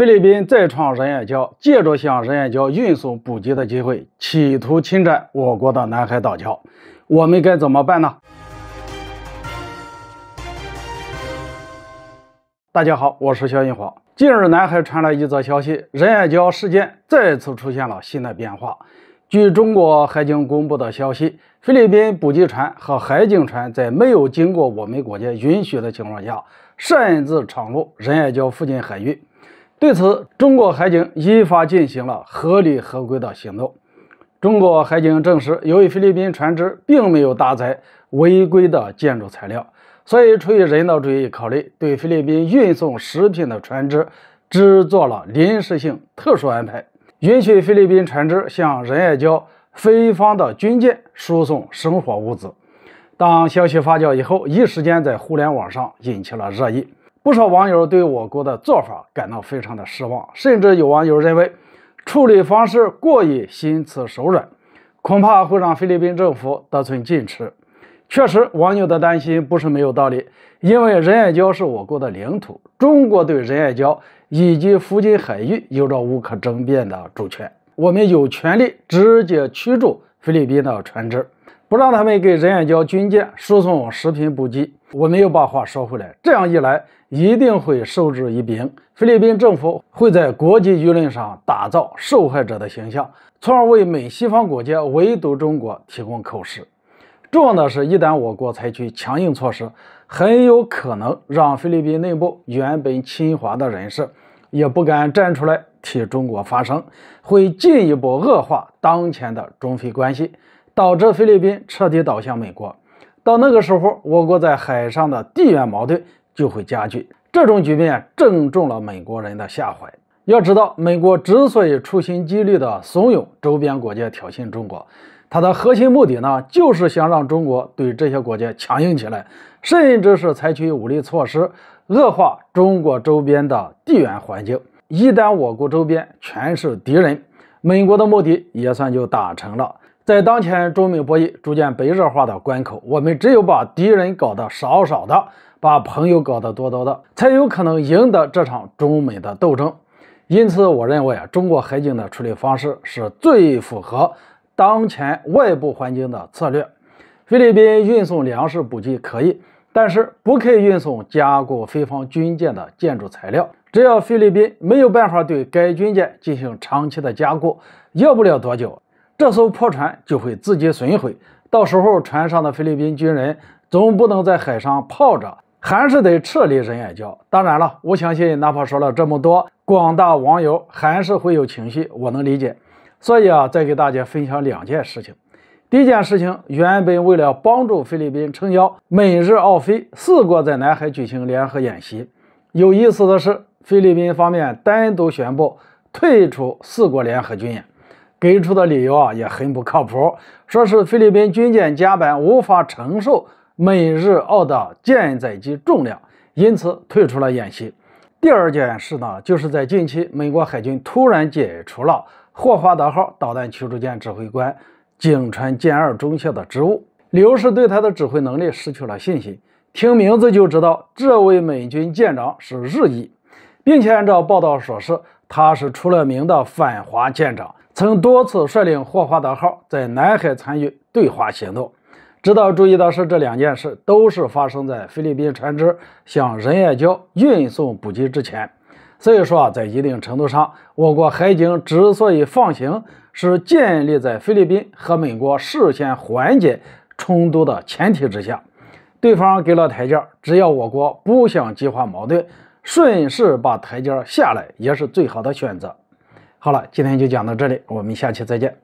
菲律宾再创人爱礁，借着向人爱礁运送补给的机会，企图侵占我国的南海岛礁，我们该怎么办呢？大家好，我是肖银华。近日，南海传来一则消息，人爱礁事件再次出现了新的变化。据中国海警公布的消息，菲律宾补给船和海警船在没有经过我们国家允许的情况下，擅自闯入人爱礁附近海域。对此，中国海警依法进行了合理合规的行动。中国海警证实，由于菲律宾船只并没有搭载违规的建筑材料，所以出于人道主义考虑，对菲律宾运送食品的船只制作了临时性特殊安排，允许菲律宾船只向仁爱礁菲方的军舰输送生活物资。当消息发酵以后，一时间在互联网上引起了热议。不少网友对我国的做法感到非常的失望，甚至有网友认为处理方式过于心慈手软，恐怕会让菲律宾政府得寸进尺。确实，网友的担心不是没有道理，因为仁爱礁是我国的领土，中国对仁爱礁以及附近海域有着无可争辩的主权，我们有权利直接驱逐菲律宾的船只。不让他们给仁爱礁军舰输送食品补给，我们又把话说回来。这样一来，一定会受制于兵。菲律宾政府会在国际舆论上打造受害者的形象，从而为美西方国家围堵中国提供口实。重要的是，一旦我国采取强硬措施，很有可能让菲律宾内部原本亲华的人士也不敢站出来替中国发声，会进一步恶化当前的中菲关系。导致菲律宾彻底倒向美国，到那个时候，我国在海上的地缘矛盾就会加剧。这种局面正中了美国人的下怀。要知道，美国之所以处心积虑的怂恿周边国家挑衅中国，它的核心目的呢，就是想让中国对这些国家强硬起来，甚至是采取武力措施，恶化中国周边的地缘环境。一旦我国周边全是敌人，美国的目的也算就达成了。在当前中美博弈逐渐白热化的关口，我们只有把敌人搞得少少的，把朋友搞得多多的，才有可能赢得这场中美的斗争。因此，我认为啊，中国海警的处理方式是最符合当前外部环境的策略。菲律宾运送粮食补给可以，但是不可以运送加固菲方军舰的建筑材料。只要菲律宾没有办法对该军舰进行长期的加固，要不了多久。这艘破船就会自己损毁，到时候船上的菲律宾军人总不能在海上泡着，还是得撤离仁爱礁。当然了，我相信哪怕说了这么多，广大网友还是会有情绪，我能理解。所以啊，再给大家分享两件事情。第一件事情，原本为了帮助菲律宾撑腰，美日澳菲四国在南海举行联合演习。有意思的是，菲律宾方面单独宣布退出四国联合军演。给出的理由啊也很不靠谱，说是菲律宾军舰甲板无法承受美日澳的舰载机重量，因此退出了演习。第二件事呢，就是在近期，美国海军突然解除了霍华德号导弹驱逐舰指挥官井川健二中校的职务，理由是对他的指挥能力失去了信心。听名字就知道，这位美军舰长是日裔。并且按照报道所示，他是出了名的反华舰长，曾多次率领霍华德号在南海参与对华行动。值得注意的是，这两件事都是发生在菲律宾船只向仁爱礁运送补给之前。所以说啊，在一定程度上，我国海警之所以放行，是建立在菲律宾和美国事先缓解冲突的前提之下。对方给了台阶，只要我国不想激化矛盾。顺势把台阶下来，也是最好的选择。好了，今天就讲到这里，我们下期再见。